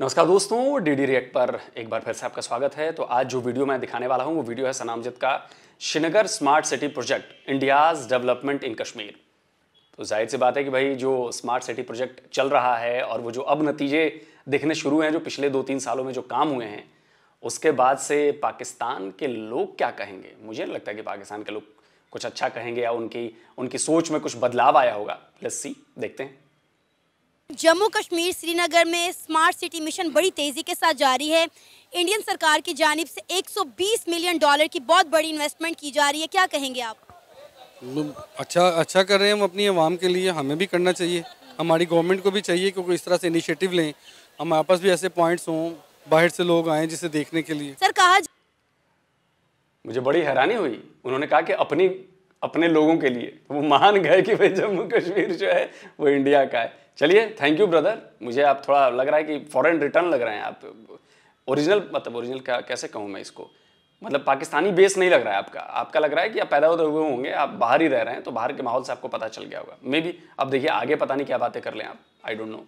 नमस्कार दोस्तों DD react पर एक बार फिर से आपका स्वागत है तो आज जो वीडियो मैं दिखाने वाला हूं वो वीडियो है सनामजिद का Srinagar smart city project India's development in Kashmir तो जाहिर सी बात है कि भाई जो स्मार्ट सिटी प्रोजेक्ट चल रहा है और वो जो अब नतीजे दिखने शुरू हैं जो पिछले दो तीन सालों में जो काम हुए हैं उसके बाद से पाकिस्तान के लोग क्या कहेंगे मुझे नहीं लगता कि पाकिस्तान के लोग कुछ अच्छा कहेंगे या उनकी उनकी सोच में कुछ बदलाव आया होगा लस्सी देखते हैं जम्मू कश्मीर श्रीनगर में स्मार्ट सिटी मिशन बड़ी तेज़ी के साथ जारी है इंडियन सरकार की जानब से 120 मिलियन डॉलर की बहुत बड़ी इन्वेस्टमेंट की जा रही है क्या कहेंगे आप अच्छा अच्छा कर रहे हैं हम अपनी आवाम के लिए हमें भी करना चाहिए हमारी गवर्नमेंट को भी चाहिए क्योंकि इस तरह से इनिशिएटिव लें हमारे पास भी ऐसे पॉइंट्स हों बाहर से लोग आए जिसे देखने के लिए सर कहा मुझे बड़ी हैरानी हुई उन्होंने कहा कि अपनी अपने लोगों के लिए वो मान गए कि भाई जम्मू कश्मीर जो है वो इंडिया का है चलिए थैंक यू ब्रदर मुझे आप थोड़ा लग रहा है कि फॉरेन रिटर्न लग रहे हैं आप ओरिजिनल मतलब ओरिजिनल क्या कैसे कहूँ मैं इसको मतलब पाकिस्तानी बेस नहीं लग रहा है आपका आपका लग रहा है कि आप पैदा होते हुए होंगे आप बाहर ही रह रहे हैं तो बाहर के माहौल से आपको पता चल गया होगा मे बी अब देखिए आगे पता नहीं क्या बातें कर लें आप आई डोंट नो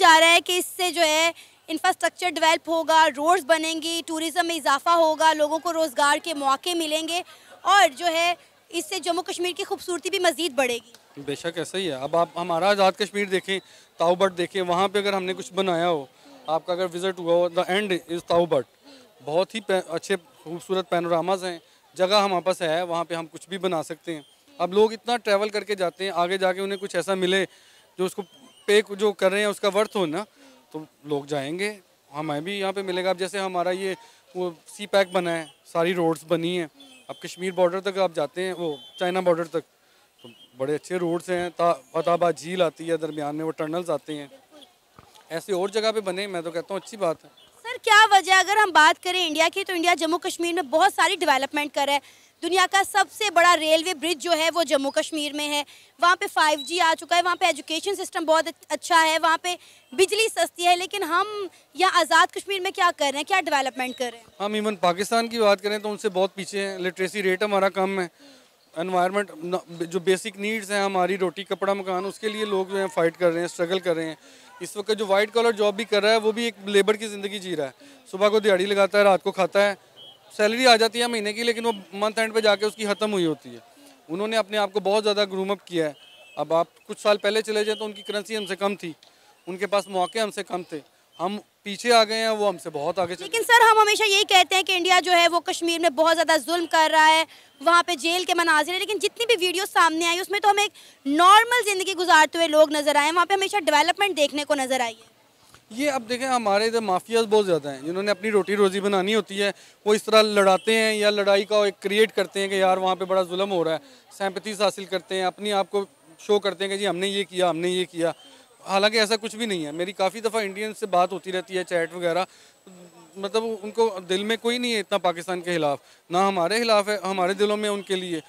जा रहा है कि इससे जो है इंफ्रास्ट्रक्चर डेवलप होगा रोड्स बनेंगी टूरिज़्म में इजाफा होगा लोगों को रोज़गार के मौके मिलेंगे और जो है इससे जम्मू कश्मीर की खूबसूरती भी मज़ीद बढ़ेगी बेशक ऐसा ही है अब आप हमारा आज़ाद कश्मीर देखें ताऊबट देखें वहाँ पे अगर हमने कुछ बनाया हो आपका अगर विज़िट हुआ हो द एंड इज़ ताऊबट बहुत ही अच्छे खूबसूरत पैनोरामाज हैं जगह हमारे पास है वहाँ पे हम कुछ भी बना सकते हैं अब लोग इतना ट्रैवल करके जाते हैं आगे जाके उन्हें कुछ ऐसा मिले जो उसको पे जो कर रहे हैं उसका वर्थ हो ना तो लोग जाएंगे हमें भी यहाँ पे मिलेगा अब जैसे हमारा ये वो सी पैक बना है सारी रोड्स बनी हैं अब कश्मीर बॉर्डर तक आप जाते हैं वो चाइना बॉर्डर तक बड़े अच्छे रोड्स हैं फताबा झील आती है दरमियान में वो टनल्स आते हैं ऐसे और जगह पे बने मैं तो कहता हूँ अच्छी बात है सर क्या वजह अगर हम बात करें इंडिया की तो इंडिया जम्मू कश्मीर में बहुत सारी डेवलपमेंट कर रहा है दुनिया का सबसे बड़ा रेलवे ब्रिज जो है वो जम्मू कश्मीर में है वहाँ पे 5G आ चुका है वहाँ पे एजुकेशन सिस्टम बहुत अच्छा है वहाँ पे बिजली सस्ती है लेकिन हम यहाँ आज़ाद कश्मीर में क्या कर रहे हैं क्या डेवलपमेंट कर रहे हैं हम इवन पाकिस्तान की बात करें तो उनसे बहुत पीछे हैं लिटरेसी रेट हमारा कम है एनवायरनमेंट जो बेसिक नीड्स हैं हमारी रोटी कपड़ा मकान उसके लिए लोग जो हैं फाइट कर रहे हैं स्ट्रगल कर रहे हैं इस वक्त जो वाइट कॉलर जॉब भी कर रहा है वो भी एक लेबर की ज़िंदगी जी रहा है सुबह को दिहाड़ी लगाता है रात को खाता है सैलरी आ जाती है महीने की लेकिन वो मंथ एंड पे जाके उसकी ख़त्म हुई होती है उन्होंने अपने आप को बहुत ज़्यादा ग्रूम अप किया है अब आप कुछ साल पहले चले जाए तो उनकी करेंसी हमसे कम थी उनके पास मौके हमसे कम थे हम पीछे आ गए हैं वो हमसे बहुत आगे लेकिन सर हम हमेशा यही कहते हैं कि इंडिया जो है वो कश्मीर में बहुत ज़्यादा जुल्म कर रहा है वहाँ पे जेल के मनाजिर है लेकिन जितनी भी वीडियो सामने आई उसमें तो हमें एक नॉर्मल ज़िंदगी गुजारते हुए लोग नज़र आए वहाँ पे हमेशा डेवलपमेंट देखने को नज़र आई है ये अब देखें हमारे इधर माफियाज बहुत ज़्यादा हैं जिन्होंने अपनी रोटी रोज़ी बनानी होती है वो इस तरह लड़ाते हैं या लड़ाई का एक क्रिएट करते हैं कि यार वहाँ पे बड़ा जुल्म हो रहा है सैम्पतीस हासिल करते हैं अपनी आप को शो करते हैं कि जी हमने ये किया हमने ये किया हालांकि ऐसा कुछ भी नहीं है मेरी काफ़ी दफ़ा इंडियन से बात होती रहती है चैट वगैरह मतलब उनको दिल में कोई नहीं है इतना पाकिस्तान के ख़िलाफ़ ना हमारे ख़िलाफ़ है हमारे दिलों में उनके लिए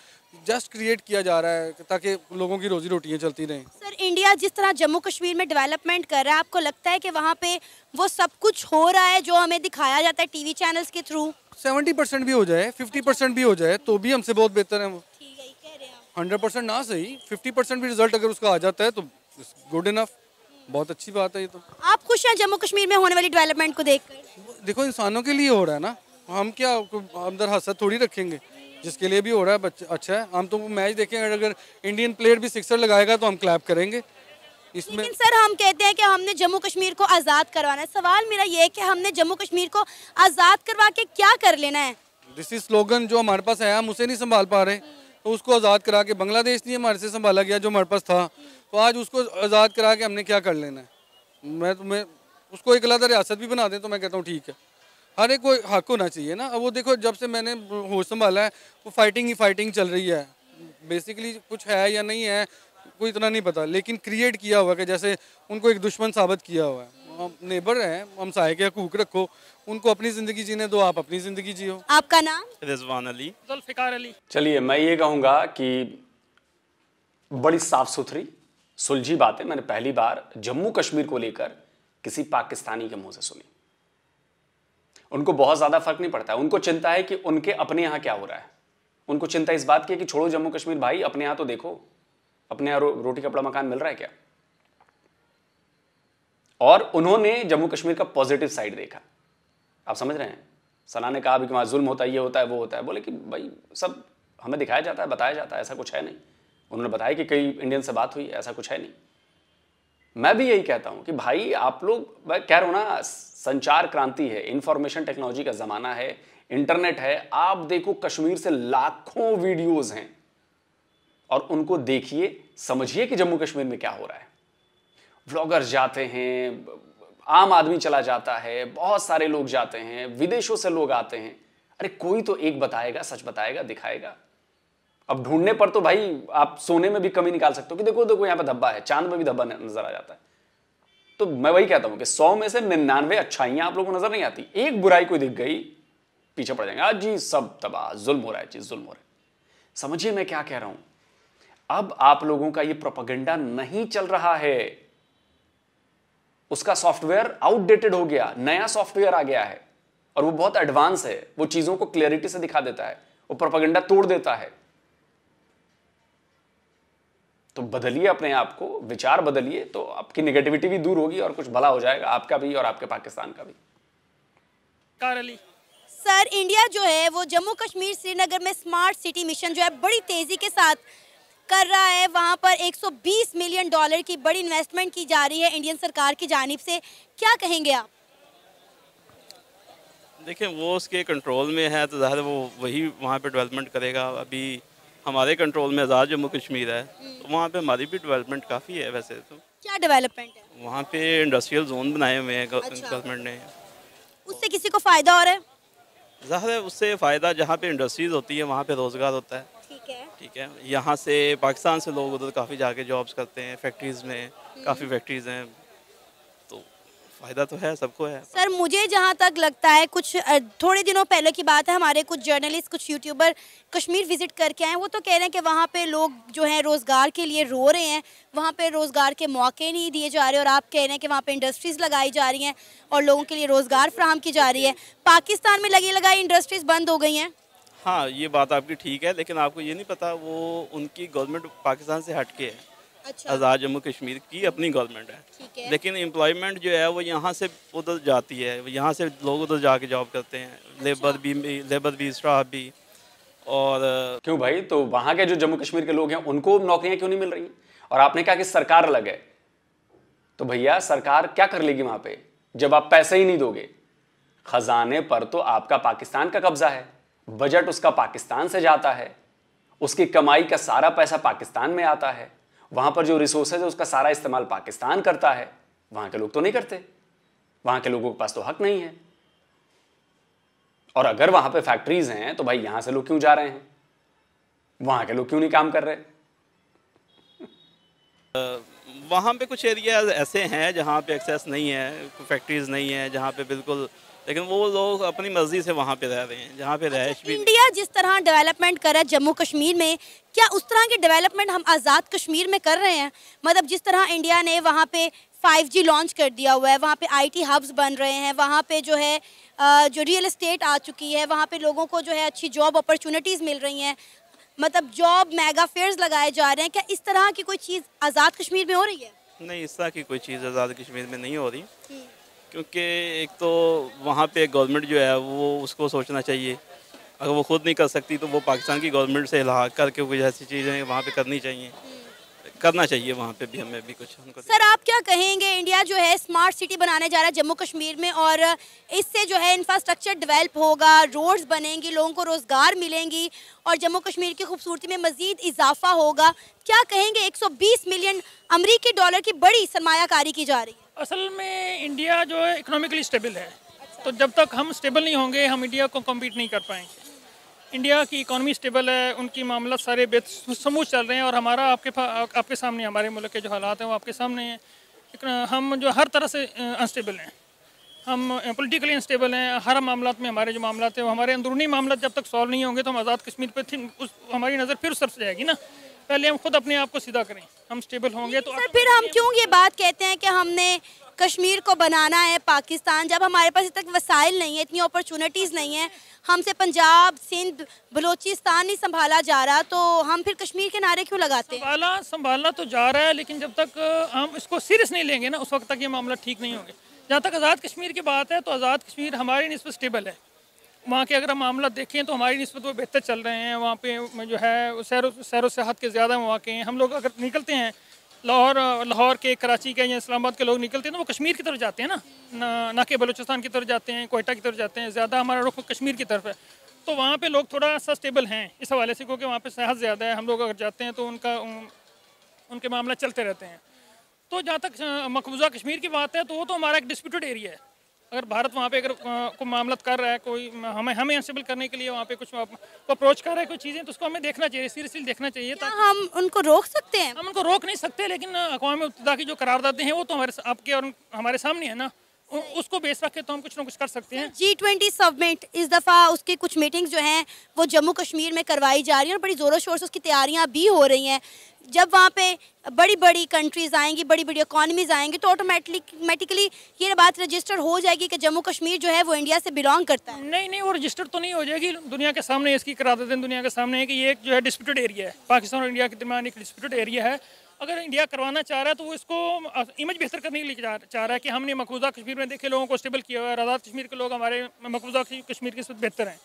जस्ट क्रिएट किया जा रहा है ताकि लोगों की रोजी रोटियाँ चलती रहें सर इंडिया जिस तरह जम्मू कश्मीर में डेवलपमेंट कर रहा है आपको लगता है कि वहाँ पे वो सब कुछ हो रहा है जो हमें दिखाया जाता है टीवी चैनल्स के थ्रू सेवेंटी परसेंट भी हो जाए फिफ्टी परसेंट भी हो जाए तो भी हमसे बहुत बेहतर है वो हंड्रेड परसेंट ना सही फिफ्टी परसेंट भी रिजल्ट अगर उसका आ जाता है तो गुड इनफ़ बहुत अच्छी बात है ये तो आप खुश हैं जम्मू कश्मीर में होने वाली डेवलपमेंट को देख देखो इंसानों के लिए हो रहा है ना हम क्या अंदर हसरत थोड़ी रखेंगे जिसके लिए भी हो रहा है अच्छा है हम तो मैच देखेंगे अगर इंडियन प्लेयर भी सिक्सर लगाएगा तो हम क्लैप करेंगे इसमें लेकिन सर हम कहते हैं कि हमने जम्मू कश्मीर को आज़ाद करवाना है सवाल मेरा ये है कि हमने जम्मू कश्मीर को आज़ाद करवा के क्या कर लेना है दिस इज स्लोगन जो हमारे पास है हम उसे नहीं संभाल पा रहे तो उसको आज़ाद करा के बांग्लादेश नहीं हमारे से संभाला गया जो हमारे पास था तो आज उसको आज़ाद करा के हमने क्या कर लेना है मैं तो मैं उसको एक अलग रियासत भी बना दें तो मैं कहता हूँ ठीक है हर एक कोई हक होना चाहिए ना अब वो देखो जब से मैंने होश संभाला है वो फाइटिंग ही फाइटिंग चल रही है बेसिकली कुछ है या नहीं है कोई इतना नहीं पता लेकिन क्रिएट किया हुआ है कि जैसे उनको एक दुश्मन साबित किया हुआ है नेबर हैं हम सहायक के हकूक रखो उनको अपनी ज़िंदगी जीने दो आप अपनी ज़िंदगी जियो आपका नाम रिजवान अली जुल्फ़िकार अली चलिए मैं ये कहूँगा कि बड़ी साफ़ सुथरी सुलझी बातें मैंने पहली बार जम्मू कश्मीर को लेकर किसी पाकिस्तानी के मुंह से सुनी उनको बहुत ज़्यादा फर्क नहीं पड़ता उनको चिंता है कि उनके अपने यहां क्या हो रहा है उनको चिंता इस बात की है कि छोड़ो जम्मू कश्मीर भाई अपने यहां तो देखो अपने यहां रो, रोटी कपड़ा मकान मिल रहा है क्या और उन्होंने जम्मू कश्मीर का पॉजिटिव साइड देखा आप समझ रहे हैं सना ने कहा भी कि वहाँ जुल्म होता है ये होता है वो होता है बोले कि भाई सब हमें दिखाया जाता है बताया जाता है ऐसा कुछ है नहीं उन्होंने बताया कि कई इंडियन से बात हुई ऐसा कुछ है नहीं मैं भी यही कहता हूँ कि भाई आप लोग कह रहा हो ना संचार क्रांति है इंफॉर्मेशन टेक्नोलॉजी का ज़माना है इंटरनेट है आप देखो कश्मीर से लाखों वीडियोज़ हैं और उनको देखिए समझिए कि जम्मू कश्मीर में क्या हो रहा है ब्लॉगर्स जाते हैं आम आदमी चला जाता है बहुत सारे लोग जाते हैं विदेशों से लोग आते हैं अरे कोई तो एक बताएगा सच बताएगा दिखाएगा अब ढूंढने पर तो भाई आप सोने में भी कमी निकाल सकते हो कि देखो देखो यहाँ पे धब्बा है चांद में भी धब्बा नजर आ जाता है तो मैं वही कहता हूँ कि सौ में से निन्यानवे अच्छाइयां आप लोगों को नजर नहीं आती एक बुराई कोई दिख गई पीछे पड़ जाएंगे आज जी सब तबाह जुल्म हो रहा है जी जुल्म हो रहा है समझिए मैं क्या कह रहा हूं अब आप लोगों का ये प्रोपागेंडा नहीं चल रहा है उसका सॉफ्टवेयर आउटडेटेड हो गया नया सॉफ्टवेयर आ गया है और वो बहुत एडवांस है वो चीजों को क्लियरिटी से दिखा देता है वो प्रोपागेंडा तोड़ देता है तो बदलिए अपने आप को विचार बदलिए तो आपकी नेगेटिविटी भी दूर होगी और कुछ भला हो जाएगा आपका भी और आपके पाकिस्तान का भी सर इंडिया जो है वो जम्मू कश्मीर श्रीनगर में स्मार्ट सिटी मिशन जो है बड़ी तेजी के साथ कर रहा है वहाँ पर 120 मिलियन डॉलर की बड़ी इन्वेस्टमेंट की जा रही है इंडियन सरकार की जानब से क्या कहेंगे आप देखिए वो उसके कंट्रोल में है तो ज़्यादा वो वही वहाँ पे डेवलपमेंट करेगा अभी हमारे कंट्रोल में आज़ाद जम्मू कश्मीर है तो वहाँ पे हमारी भी डेवलपमेंट काफ़ी है वैसे तो क्या डेवलपमेंट है वहाँ पे इंडस्ट्रियल जोन बनाए हुए हैं गवर्नमेंट अच्छा। ने उससे किसी को फ़ायदा हो रहा है ज़्यादा उससे फ़ायदा जहाँ पे इंडस्ट्रीज़ होती है वहाँ पे रोज़गार होता है ठीक है ठीक है यहाँ से पाकिस्तान से लोग उधर काफ़ी जाके जॉब्स करते हैं फैक्ट्रीज में काफ़ी फैक्ट्रीज हैं तो फ़ायदा तो है सबको है सर मुझे जहाँ तक लगता है कुछ थोड़े दिनों पहले की बात है हमारे कुछ जर्नलिस्ट कुछ यूट्यूबर कश्मीर विज़िट करके आए वो तो कह रहे हैं कि वहाँ पे लोग जो हैं रोज़गार के लिए रो रहे हैं वहाँ पे रोज़गार के मौके नहीं दिए जा रहे और आप कह रहे हैं कि वहाँ पे इंडस्ट्रीज़ लगाई जा रही हैं और लोगों के लिए रोज़गार फ्राहम की जा रही है पाकिस्तान में लगी लगाई इंडस्ट्रीज़ बंद हो गई हैं हाँ ये बात आपकी ठीक है लेकिन आपको ये नहीं पता वो उनकी गवर्नमेंट पाकिस्तान से हट के है अच्छा। आज़ाद जम्मू कश्मीर की अपनी गवर्नमेंट है, है। लेकिन एम्प्लॉयमेंट जो है वो यहाँ से उधर जाती है यहाँ से लोग उधर जाके जॉब करते हैं अच्छा। लेबर भी लेबर भी स्टाफ भी और क्यों भाई तो वहाँ के जो जम्मू कश्मीर के लोग हैं उनको नौकरियाँ क्यों नहीं मिल रही और आपने कहा कि सरकार अलग है तो भैया सरकार क्या कर लेगी वहाँ पे जब आप पैसे ही नहीं दोगे खजाने पर तो आपका पाकिस्तान का कब्जा है बजट उसका पाकिस्तान से जाता है उसकी कमाई का सारा पैसा पाकिस्तान में आता है वहां पर जो रिसोर्सेज है उसका सारा इस्तेमाल पाकिस्तान करता है वहां के लोग तो नहीं करते वहां के लोगों के पास तो हक नहीं है और अगर वहां पे फैक्ट्रीज हैं तो भाई यहां से लोग क्यों जा रहे हैं वहां के लोग क्यों नहीं काम कर रहे वहाँ पे कुछ एरिया ऐसे हैं जहाँ पे एक्सेस नहीं है फैक्ट्रीज नहीं है जहाँ पे बिल्कुल लेकिन वो लोग अपनी मर्जी से वहाँ पे रह रहे हैं जहाँ पे अच्छा, रह अच्छा, इंडिया जिस तरह डेवलपमेंट कर रहा है जम्मू कश्मीर में क्या उस तरह की डेवलपमेंट हम आज़ाद कश्मीर में कर रहे हैं मतलब जिस तरह इंडिया ने वहाँ पे 5G लॉन्च कर दिया हुआ है वहाँ पे आईटी हब्स बन रहे हैं वहाँ पे जो है जो रियल इस्टेट आ चुकी है वहाँ पे लोगों को जो है अच्छी जॉब अपॉर्चुनिटीज़ मिल रही हैं मतलब जॉब मेगा फेयर्स लगाए जा रहे हैं क्या इस तरह की कोई चीज़ आज़ाद कश्मीर में हो रही है नहीं इस तरह की कोई चीज़ आज़ाद कश्मीर में नहीं हो रही हम्म। क्योंकि एक तो वहाँ पे गवर्नमेंट जो है वो उसको सोचना चाहिए अगर वो खुद नहीं कर सकती तो वो पाकिस्तान की गवर्नमेंट से इलाहा करके कुछ ऐसी चीज़ें वहाँ पे करनी चाहिए करना चाहिए वहाँ पे भी हमें भी कुछ उनको सर आप क्या कहेंगे इंडिया जो है स्मार्ट सिटी बनाने जा रहा है जम्मू कश्मीर में और इससे जो है इंफ्रास्ट्रक्चर डेवलप होगा रोड्स बनेंगी लोगों को रोज़गार मिलेंगी और जम्मू कश्मीर की खूबसूरती में मज़ीद इजाफा होगा क्या कहेंगे 120 मिलियन अमरीकी डॉलर की बड़ी सरमाकारी की जा रही है असल में इंडिया जो है इकोनॉमिकली स्टेबल है अच्छा। तो जब तक हम स्टेबल नहीं होंगे हम इंडिया को कम्पीट नहीं कर पाएंगे इंडिया की इकोनॉमी स्टेबल है उनकी मामला सारे बेत समूह चल रहे हैं और हमारा आपके आपके सामने हमारे मुल्क के जो हालात हैं वो आपके सामने हैं हम जो हर तरह से अनस्टेबल हैं हम पोलिटिकली अनस्टेबल हैं हर मामला में हमारे जो मामला हैं वो हमारे अंदरूनी मामला जब तक सॉल्व नहीं होंगे तो हम आज़ाद कश्मीर पर उस हमारी नज़र फिर सर से जाएगी ना पहले हम खुद अपने आप को सीधा करें हम स्टेबल होंगे तो सर फिर हम क्यों ये बात कहते हैं कि हमने कश्मीर को बनाना है पाकिस्तान जब हमारे पास इतने वसाइल नहीं है इतनी अपॉर्चुनिटीज़ नहीं है हमसे पंजाब सिंध बलोचिस्तान नहीं संभाला जा रहा तो हम फिर कश्मीर के नारे क्यों लगाते हैं संभाला संभाला तो जा रहा है लेकिन जब तक हम इसको सीरियस नहीं लेंगे ना उस वक्त तक ये मामला ठीक नहीं होगा जहाँ तक आज़ाद कश्मीर की बात है तो आज़ाद कश्मीर हमारे नहीं स्टेबल है वहाँ के अगर हम मामला देखें तो हमारी नस्बत वो बेहतर चल रहे हैं वहाँ पे जो है सैर सैर सेहत के ज़्यादा मौाक़े हैं हम लोग अगर निकलते हैं लाहौर लाहौर के कराची के या इस्लामाबाद के लोग निकलते हैं तो वो कश्मीर की तरफ जाते हैं ना ना, ना कि बलूचिस्तान की तरफ जाते हैं कोयटा की तरफ जाते हैं ज़्यादा हमारा रुख कश्मीर की तरफ है तो वहाँ पर लोग थोड़ा सा स्टेबल हैं इस हवाले से क्योंकि वहाँ पर सेहत ज़्यादा है हम लोग अगर जाते हैं तो उनका उनके मामला चलते रहते हैं तो जहाँ तक मकबूजा कश्मीर की बात है तो वो तो हमारा एक डिस्प्यूटेड एरिया है अगर भारत वहाँ पे अगर कोई मामला कर रहा है कोई हमें हमें एंसेबल करने के लिए वहाँ पे कुछ अप्रोच कर रहा है कोई चीज़ें तो उसको हमें देखना चाहिए सीरियसली देखना चाहिए क्या हम उनको रोक सकते हैं हम उनको रोक नहीं सकते लेकिन अकवा मुतदा की जो करारदादे हैं वो तो हमारे आपके और हमारे सामने है ना उसको बेस रख के तो हम कुछ ना कुछ कर सकते हैं जी ट्वेंटी सबमिट इस दफ़ा उसके कुछ मीटिंग्स जो हैं वो जम्मू कश्मीर में करवाई जा रही हैं और बड़ी ज़ोरों शोर से उसकी तैयारियां भी हो रही हैं जब वहाँ पे बड़ी बड़ी कंट्रीज़ आएंगी बड़ी बड़ी इकानमीज आएंगी तो ऑटोमेटिकली ये बात रजिस्टर हो जाएगी कि जम्मू कश्मीर जो है वो इंडिया से बिलोंग करता है नहीं नहीं वो रजिस्टर तो नहीं हो जाएगी दुनिया के सामने इसकी करा देते हैं दुनिया के सामने है कि ये एक जो है डिस्प्यूटेड एरिया है पाकिस्तान और इंडिया के दरमियान एक डिस्प्यूटेड एरिया है अगर इंडिया करवाना चाह रहा है तो वो इसको इमेज बेहतर करने के लिए चाह रहा है कि हमने मकबूजा कश्मीर में देखे लोगों को स्टेबल किया हुआ है आज़ाद कश्मीर के लोग हमारे मकबूजा कश्मीर के साथ बेहतर हैं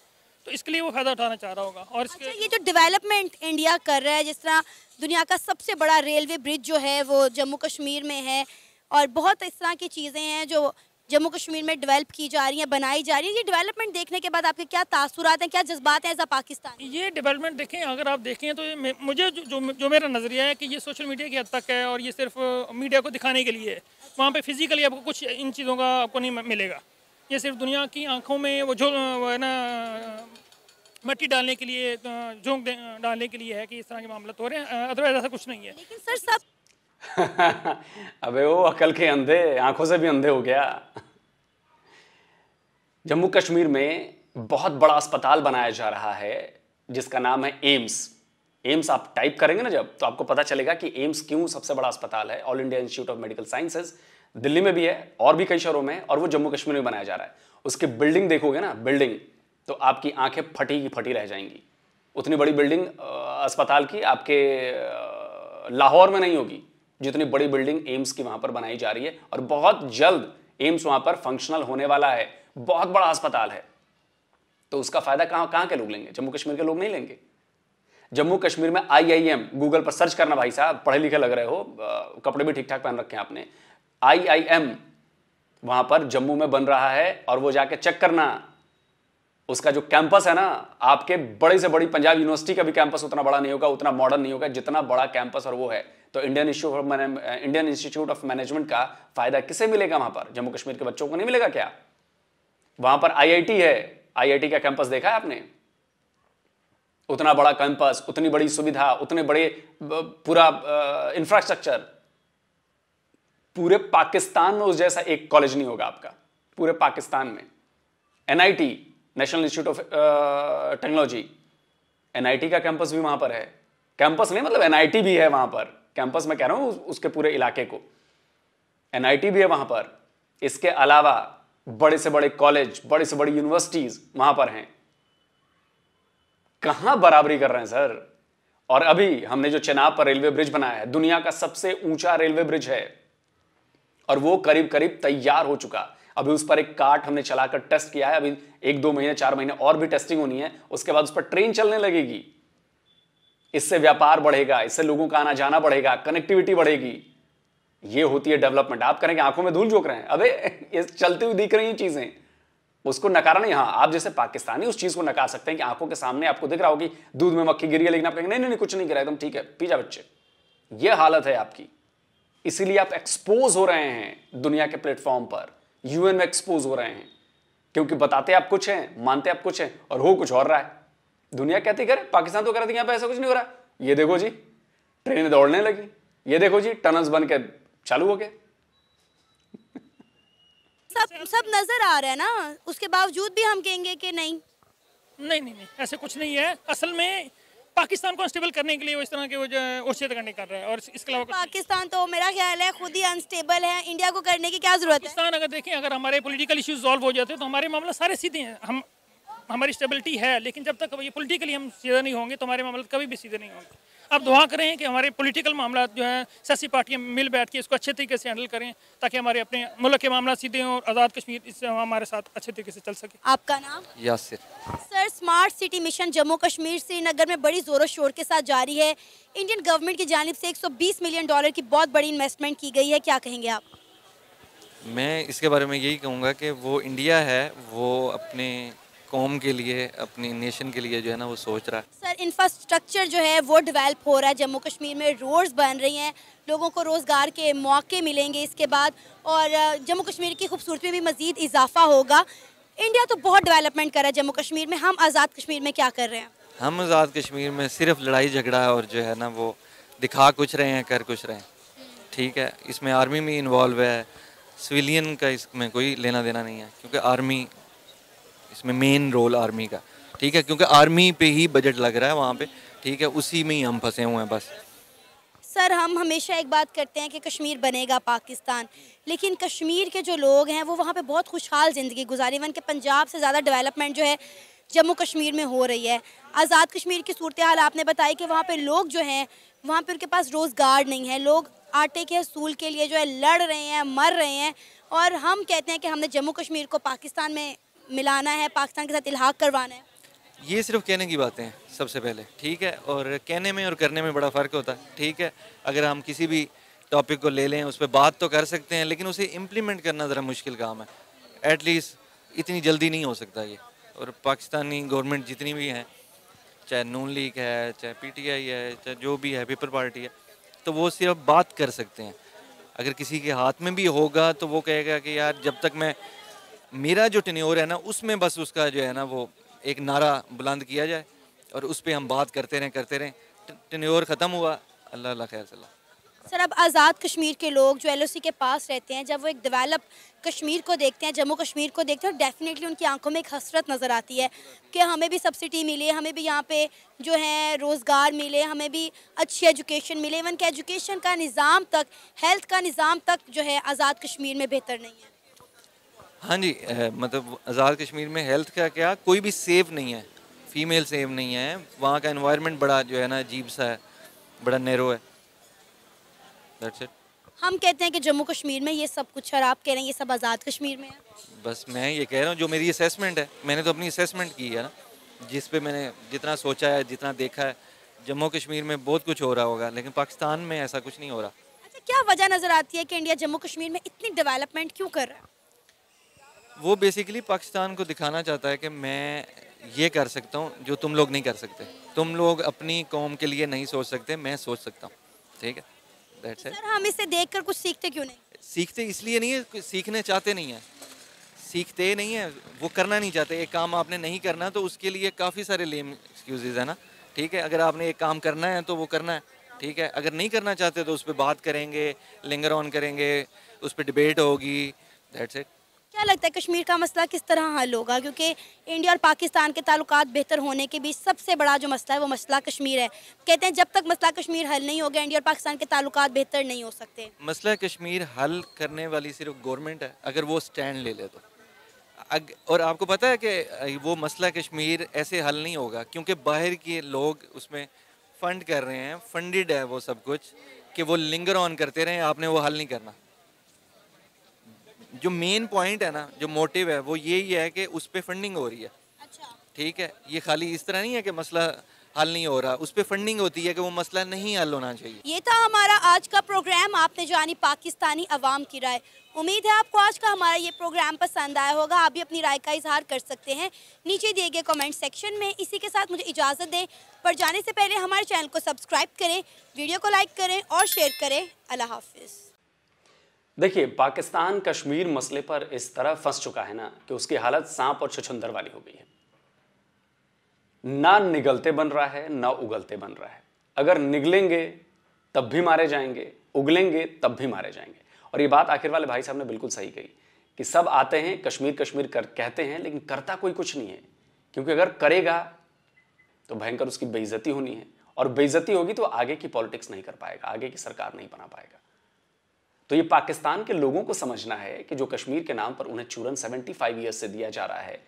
तो इसके लिए वो फ़ायदा उठाना चाह रहा होगा और इसके अच्छा, ये जो डेवलपमेंट इंडिया कर रहा है जिस तरह दुनिया का सबसे बड़ा रेलवे ब्रिज जो है वो जम्मू कश्मीर में है और बहुत इस तरह की चीज़ें हैं जो जम्मू कश्मीर में डेवलप की जा रही हैं बनाई जा रही है ये डेवलपमेंट देखने के बाद आपके क्या तासुरात हैं क्या जज्बात हैं एज आ पाकिस्तान ये डेवलपमेंट देखें अगर आप देखें तो मुझे जो जो, जो मेरा नज़रिया है कि ये सोशल मीडिया की हद तक है और ये सिर्फ मीडिया को दिखाने के लिए है वहाँ पर फिजिकली आपको कुछ इन चीज़ों का आपको नहीं मिलेगा ये सिर्फ दुनिया की आंखों में वो जो है ना मट्टी डालने के लिए झोंक डालने के लिए है कि इस तरह के मामला तो रहे हैं अदरवाइज ऐसा कुछ नहीं है लेकिन सर सब अबे वो अकल के अंधे आंखों से भी अंधे हो गया जम्मू कश्मीर में बहुत बड़ा अस्पताल बनाया जा रहा है जिसका नाम है एम्स एम्स आप टाइप करेंगे ना जब तो आपको पता चलेगा कि एम्स क्यों सबसे बड़ा अस्पताल है all India institute of medical sciences Delhi में भी है और भी कई शहरों में और वो जम्मू कश्मीर में बनाया जा रहा है उसकी बिल्डिंग देखोगे ना बिल्डिंग तो आपकी आंखें फटी की फटी रह जाएंगी उतनी बड़ी बिल्डिंग अस्पताल की आपके लाहौर में नहीं होगी जितनी बड़ी बिल्डिंग एम्स की वहां पर बनाई जा रही है और बहुत जल्द एम्स वहां पर फंक्शनल होने वाला है बहुत बड़ा अस्पताल है तो उसका फायदा कहां कहां के लोग लेंगे जम्मू कश्मीर के लोग नहीं लेंगे जम्मू कश्मीर में आईआईएम गूगल पर सर्च करना भाई साहब पढ़े लिखे लग रहे हो कपड़े भी ठीक ठाक पहन रखे हैं आपने आईआईएम वहां पर जम्मू में बन रहा है और वो जाके चेक करना उसका जो कैंपस है ना आपके बड़े से बड़ी पंजाब यूनिवर्सिटी का भी कैंपस उतना बड़ा नहीं होगा उतना मॉडर्न नहीं होगा जितना बड़ा कैंपस और वो है तो Indian Indian institute of management का फायदा किसे मिलेगा वहां पर जम्मू कश्मीर के बच्चों को नहीं मिलेगा क्या वहां पर आईआईटी है आईआईटी का कैंपस देखा है आपने उतना बड़ा कैंपस उतनी बड़ी सुविधा उतने बड़े पूरा इंफ्रास्ट्रक्चर uh, पूरे पाकिस्तान में उस जैसा एक कॉलेज नहीं होगा आपका पूरे पाकिस्तान में NIT national institute of technology NIT का कैंपस भी वहां पर है कैंपस नहीं मतलब एनआईटी भी है वहां पर कैंपस में कह रहा हूं उसके पूरे इलाके को एन भी है वहां पर इसके अलावा बड़े से बड़े कॉलेज बड़े से बड़ी यूनिवर्सिटीज वहां पर हैं कहां बराबरी कर रहे हैं सर और अभी हमने जो चेनाब पर रेलवे ब्रिज बनाया है दुनिया का सबसे ऊंचा रेलवे ब्रिज है और वो करीब करीब तैयार हो चुका अभी उस पर एक कार्ट हमने चलाकर टेस्ट किया है अभी एक दो महीने चार महीने और भी टेस्टिंग होनी है उसके बाद उस पर ट्रेन चलने लगेगी इससे व्यापार बढ़ेगा इससे लोगों का आना जाना बढ़ेगा कनेक्टिविटी बढ़ेगी ये होती है डेवलपमेंट आप करेंगे आंखों में धूल झोंक रहे हैं अबे ये चलती हुई दिख रही हैं चीजें उसको नकारा नहीं हाँ आप जैसे पाकिस्तानी उस चीज को नकार सकते हैं कि आंखों के सामने आपको दिख रहा होगी दूध में मक्खी गिरी है लेकिन आप कहेंगे नहीं नहीं नहीं कुछ नहीं गिरा एकदम ठीक है पीजा बच्चे ये हालत है आपकी इसीलिए आप एक्सपोज हो रहे हैं दुनिया के प्लेटफॉर्म पर यूएन में एक्सपोज हो रहे हैं क्योंकि बताते आप कुछ हैं मानते आप कुछ हैं और हो कुछ और रहा है दुनिया कहती करे पाकिस्तान तो कर दिया ऐसा कुछ नहीं हो रहा ये देखो जी ट्रेन दौड़ने लगी ये देखो जी टनल्स बन के चालू हो गए सब सब नजर आ रहा है ना उसके बावजूद भी हम कहेंगे कि नहीं नहीं नहीं नहीं ऐसे कुछ नहीं है असल में पाकिस्तान को अनस्टेबल करने के लिए वो इस तरह के वो उच्छेद करने कर रहे हैं और इसके अलावा पाकिस्तान तो मेरा ख्याल है खुद ही अनस्टेबल है इंडिया को करने की क्या जरूरत है पाकिस्तान अगर देखें अगर हमारे पॉलिटिकल इश्यूज सॉल्व हो जाते तो हमारे मामला सारे सीधे हैं हम हमारी स्टेबिलिटी है लेकिन जब तक ये पोलिटिकली हम सीधे नहीं होंगे तो हमारे मामले कभी भी सीधे नहीं होंगे अब दुआ करें कि हमारे पॉलिटिकल मामला जो है सियासी पार्टियाँ मिल बैठ के इसको अच्छे तरीके से हैंडल करें ताकि हमारे अपने मुल्क के मामला सीधे हों और आज़ाद कश्मीर इससे हमारे साथ अच्छे तरीके से चल सके आपका नाम Yasir sir smart city mission Jammu Kashmir Srinagar में बड़ी ज़ोरों शोर के साथ जारी है इंडियन गवर्नमेंट की जानब से बीस मिलियन डॉलर की बहुत बड़ी इन्वेस्टमेंट की गई है क्या कहेंगे आप मैं इसके बारे में यही कहूँगा कि वो इंडिया है वो अपने कौम के लिए अपनी नेशन के लिए जो है ना वो सोच रहा है सर इंफ्रास्ट्रक्चर जो है वो डेवलप हो रहा है जम्मू कश्मीर में रोड्स बन रही हैं लोगों को रोज़गार के मौके मिलेंगे इसके बाद और जम्मू कश्मीर की खूबसूरती में भी मज़ीद इजाफा होगा इंडिया तो बहुत डेवलपमेंट कर रहा है जम्मू कश्मीर में हम आज़ाद कश्मीर में क्या कर रहे हैं हम आज़ाद कश्मीर में सिर्फ लड़ाई झगड़ा और जो है ना वो दिखा कुछ रहे हैं कर कुछ रहे हैं ठीक है इसमें आर्मी में इन्वॉल्व है सिविलियन का इसमें कोई लेना देना नहीं है क्योंकि आर्मी इसमें मेन रोल आर्मी का ठीक है क्योंकि आर्मी पे ही बजट लग रहा है वहाँ पे ठीक है उसी में ही हम फंसे हुए हैं बस सर हम हमेशा एक बात करते हैं कि कश्मीर बनेगा पाकिस्तान लेकिन कश्मीर के जो लोग हैं वो वहाँ पे बहुत खुशहाल ज़िंदगी गुजारे वन के पंजाब से ज़्यादा डेवलपमेंट जो है जम्मू कश्मीर में हो रही है आज़ाद कश्मीर की सूरत हाल आपने बताई कि वहाँ पे लोग जो हैं वहाँ पे उनके पास रोज़गार नहीं है लोग आटे के असूल के लिए जो है लड़ रहे हैं मर रहे हैं और हम कहते हैं कि हमने जम्मू कश्मीर को पाकिस्तान में मिलाना है पाकिस्तान के साथ इलाहा करवाना है ये सिर्फ कहने की बातें हैं सबसे पहले ठीक है और कहने में और करने में बड़ा फ़र्क होता है ठीक है अगर हम किसी भी टॉपिक को ले लें उस पर बात तो कर सकते हैं लेकिन उसे इम्प्लीमेंट करना ज़रा मुश्किल काम है एटलीस्ट इतनी जल्दी नहीं हो सकता ये और पाकिस्तानी गवर्नमेंट जितनी भी हैं चाहे नून लीग है चाहे पीटीआई है चाहे जो भी है पीपल पार्टी है तो वो सिर्फ बात कर सकते हैं अगर किसी के हाथ में भी होगा तो वो कहेगा कि यार जब तक मैं मेरा जो टनोर है ना उसमें बस उसका जो है ना वो एक नारा बुलंद किया जाए और उस पर हम बात करते रहें करते रहें टनोर ख़त्म हुआ अल्लाह अल्लाह खैर सल्ला सर अब आज़ाद कश्मीर के लोग जो एल के पास रहते हैं जब वो एक डेवलप कश्मीर को देखते हैं जम्मू कश्मीर को देखते हैं और डेफिनेटली उनकी आंखों में एक हसरत नज़र आती है कि हमें भी सब्सिडी मिले हमें भी यहाँ पे जो है रोज़गार मिले हमें भी अच्छी एजुकेशन मिले इवन के एजुकेशन का निज़ाम तक हेल्थ का निज़ाम तक जो है आज़ाद कश्मीर में बेहतर नहीं है हाँ जी मतलब आज़ाद कश्मीर में हेल्थ का क्या कोई भी सेफ नहीं है फीमेल सेफ नहीं है वहाँ का इन्वायरमेंट बड़ा जो है ना अजीब सा है बड़ा नैरो है दैट्स इट हम कहते हैं कि जम्मू कश्मीर में ये सब कुछ और आप कह रहे हैं ये सब आज़ाद कश्मीर में है बस मैं ये कह रहा हूँ जो मेरी असेसमेंट है मैंने तो अपनी असेसमेंट की है ना जिस पे मैंने जितना सोचा है जितना देखा है जम्मू कश्मीर में बहुत कुछ हो रहा होगा लेकिन पाकिस्तान में ऐसा कुछ नहीं हो रहा अच्छा क्या वजह नज़र आती है कि इंडिया जम्मू कश्मीर में इतनी डेवलपमेंट क्यों कर रहा है वो बेसिकली पाकिस्तान को दिखाना चाहता है कि मैं ये कर सकता हूँ जो तुम लोग नहीं कर सकते तुम लोग अपनी कौम के लिए नहीं सोच सकते मैं सोच सकता हूँ ठीक है दैट्स सर हम इसे देखकर कुछ सीखते क्यों नहीं सीखते इसलिए नहीं है सीखने चाहते नहीं है सीखते नहीं है वो करना नहीं चाहते एक काम आपने नहीं करना तो उसके लिए काफ़ी सारे लेम एक्सक्यूज है ना ठीक है अगर आपने एक काम करना है तो वो करना है ठीक है अगर नहीं करना चाहते तो उस पर बात करेंगे लिंगर ऑन करेंगे उस पर डिबेट होगी दैट्स इट क्या लगता है कश्मीर का मसला किस तरह हल होगा क्योंकि इंडिया और पाकिस्तान के ताल्लुक बेहतर होने के बीच सबसे बड़ा जो मसला है वो मसला कश्मीर है कहते हैं जब तक मसला कश्मीर हल नहीं होगा इंडिया और पाकिस्तान के ताल्लुक बेहतर नहीं हो सकते मसला कश्मीर हल करने वाली सिर्फ गवर्नमेंट है अगर वो स्टैंड ले ले तो अग, और आपको पता है कि वो मसला कश्मीर ऐसे हल नहीं होगा क्योंकि बाहर के लोग उसमें फंड कर रहे हैं फंडेड है वो सब कुछ कि वो लिंगर ऑन करते रहे आपने वो हल नहीं करना जो मेन पॉइंट है ना जो मोटिव है वो यही है कि उस पर फंडिंग हो रही है अच्छा। ठीक है ये खाली इस तरह नहीं है कि मसला हल नहीं हो रहा उस पर फंडिंग होती है कि वो मसला नहीं हल होना चाहिए ये था हमारा आज का प्रोग्राम आपने जानी पाकिस्तानी अवाम की राय उम्मीद है आपको आज का हमारा ये प्रोग्राम पसंद आया होगा आप भी अपनी राय का इजहार कर सकते हैं नीचे दिए गए कमेंट सेक्शन में इसी के साथ मुझे इजाज़त दें पर जाने से पहले हमारे चैनल को सब्सक्राइब करें वीडियो को लाइक करें और शेयर करें अल्लाह हाफिज़ देखिए पाकिस्तान कश्मीर मसले पर इस तरह फंस चुका है ना कि उसकी हालत सांप और छछुंदर वाली हो गई है ना निगलते बन रहा है ना उगलते बन रहा है अगर निगलेंगे तब भी मारे जाएंगे उगलेंगे तब भी मारे जाएंगे और ये बात आखिर वाले भाई साहब ने बिल्कुल सही कही कि सब आते हैं कश्मीर कश्मीर कर कहते हैं लेकिन करता कोई कुछ नहीं है क्योंकि अगर करेगा तो भयंकर उसकी बेइज्जती होनी है और बेइज्जती होगी तो आगे की पॉलिटिक्स नहीं कर पाएगा आगे की सरकार नहीं बना पाएगा तो ये पाकिस्तान के लोगों को समझना है कि जो कश्मीर के नाम पर उन्हें चूरन 75 ईयर्स से दिया जा रहा है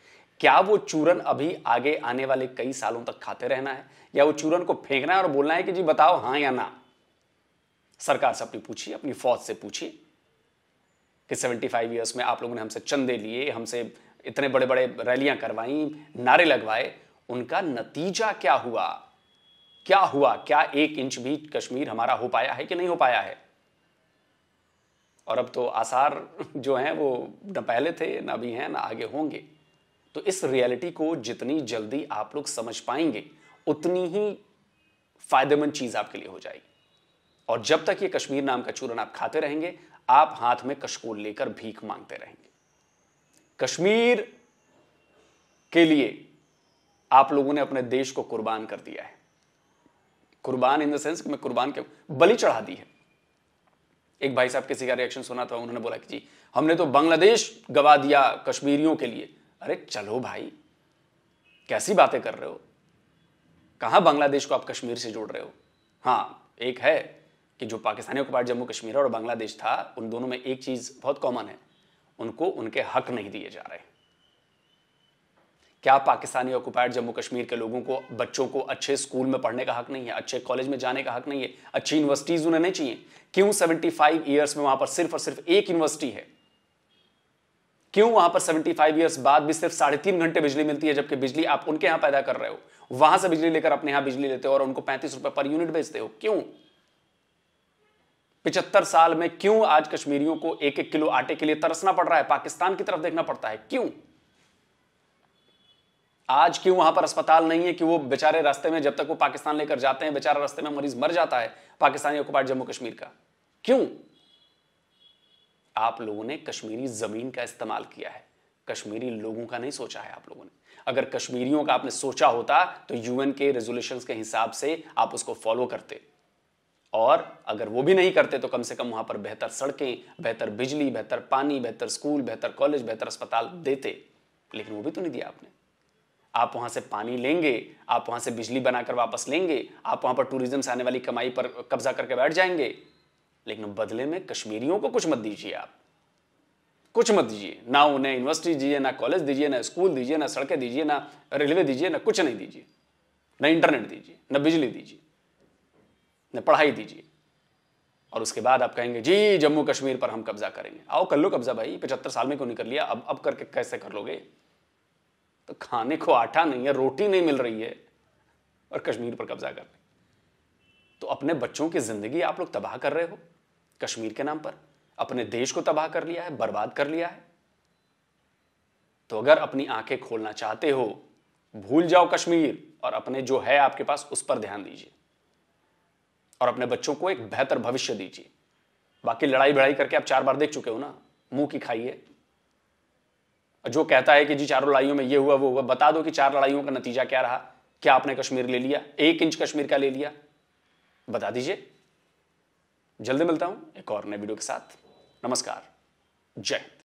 क्या वो चूरन अभी आगे आने वाले कई सालों तक खाते रहना है या वो चूरन को फेंकना है और बोलना है कि जी बताओ हां या ना सरकार से अपनी पूछिए अपनी फौज से पूछिए कि 75 ईयर्स में आप लोगों ने हमसे चंदे लिए हमसे इतने बड़े बड़े रैलियां करवाई नारे लगवाए उनका नतीजा क्या हुआ क्या हुआ क्या एक इंच भी कश्मीर हमारा हो पाया है कि नहीं हो पाया है और अब तो आसार जो हैं वो न पहले थे ना अभी हैं ना आगे होंगे तो इस रियलिटी को जितनी जल्दी आप लोग समझ पाएंगे उतनी ही फायदेमंद चीज आपके लिए हो जाएगी और जब तक ये कश्मीर नाम का चूरण आप खाते रहेंगे आप हाथ में कशकोल लेकर भीख मांगते रहेंगे कश्मीर के लिए आप लोगों ने अपने देश को कुर्बान कर दिया है कुर्बान इन द सेंस मैं कुर्बान के बलि चढ़ा दी है एक भाई साहब किसी का रिएक्शन सुना था उन्होंने बोला कि जी हमने तो बांग्लादेश गवा दिया कश्मीरियों के लिए अरे चलो भाई कैसी बातें कर रहे हो कहा बांग्लादेश को आप कश्मीर से जोड़ रहे हो हाँ एक है कि जो पाकिस्तानी ऑक्युपाइड जम्मू कश्मीर और बांग्लादेश था उन दोनों में एक चीज़ बहुत कॉमन है उनको उनके हक नहीं दिए जा रहे क्या पाकिस्तानी ऑक्युपाइड जम्मू कश्मीर के लोगों को बच्चों को अच्छे स्कूल में पढ़ने का हक नहीं है अच्छे कॉलेज में जाने का हक नहीं है अच्छी यूनिवर्सिटीज उन्हें नहीं चाहिए क्यों 75 ईयर्स में वहां पर सिर्फ और सिर्फ एक यूनिवर्सिटी है क्यों वहां पर 75 ईयर्स बाद भी सिर्फ साढ़े तीन घंटे बिजली मिलती है जबकि बिजली आप उनके यहां पैदा कर रहे हो वहां से बिजली लेकर अपने यहां बिजली लेते हो और उनको पैंतीस रुपए पर यूनिट बेचते हो क्यों पिछहत्तर साल में क्यों आज कश्मीरियों को एक एक किलो आटे के लिए तरसना पड़ रहा है पाकिस्तान की तरफ देखना पड़ता है क्यों आज क्यों वहां पर अस्पताल नहीं है कि वो बेचारे रास्ते में जब तक वो पाकिस्तान लेकर जाते हैं बेचारा रास्ते में मरीज मर जाता है पाकिस्तानी ऑक्युपाइड जम्मू कश्मीर का क्यों आप लोगों ने कश्मीरी जमीन का इस्तेमाल किया है कश्मीरी लोगों का नहीं सोचा है आप लोगों ने अगर कश्मीरियों का आपने सोचा होता तो यूएन के रेजोल्यूशन के हिसाब से आप उसको फॉलो करते और अगर वो भी नहीं करते तो कम से कम वहां पर बेहतर सड़कें बेहतर बिजली बेहतर पानी बेहतर स्कूल बेहतर कॉलेज बेहतर अस्पताल देते लेकिन वो भी तो नहीं दिया आपने आप वहाँ से पानी लेंगे आप वहाँ से बिजली बनाकर वापस लेंगे आप वहाँ पर टूरिज्म से आने वाली कमाई पर कब्जा करके बैठ जाएंगे लेकिन बदले में कश्मीरियों को कुछ मत दीजिए आप कुछ मत दीजिए ना उन्हें यूनिवर्सिटी दीजिए ना कॉलेज दीजिए ना स्कूल दीजिए ना सड़कें दीजिए ना रेलवे दीजिए ना कुछ नहीं दीजिए ना इंटरनेट दीजिए ना बिजली दीजिए न पढ़ाई दीजिए और उसके बाद आप कहेंगे जी जम्मू कश्मीर पर हम कब्जा करेंगे आओ कर लो कब्जा भाई पचहत्तर साल में क्यों नहीं कर लिया अब अब करके कैसे कर लोगे तो खाने को आटा नहीं है रोटी नहीं मिल रही है और कश्मीर पर कब्जा कर रहे तो अपने बच्चों की जिंदगी आप लोग तबाह कर रहे हो कश्मीर के नाम पर अपने देश को तबाह कर लिया है बर्बाद कर लिया है तो अगर अपनी आंखें खोलना चाहते हो भूल जाओ कश्मीर और अपने जो है आपके पास उस पर ध्यान दीजिए और अपने बच्चों को एक बेहतर भविष्य दीजिए बाकी लड़ाई भड़ाई करके आप चार बार देख चुके हो ना मुंह की खाइए जो कहता है कि जी चारों लड़ाइयों में ये हुआ वो हुआ बता दो कि चार लड़ाइयों का नतीजा क्या रहा क्या आपने कश्मीर ले लिया एक इंच कश्मीर का ले लिया बता दीजिए जल्दी मिलता हूं एक और नए वीडियो के साथ नमस्कार जय हिंद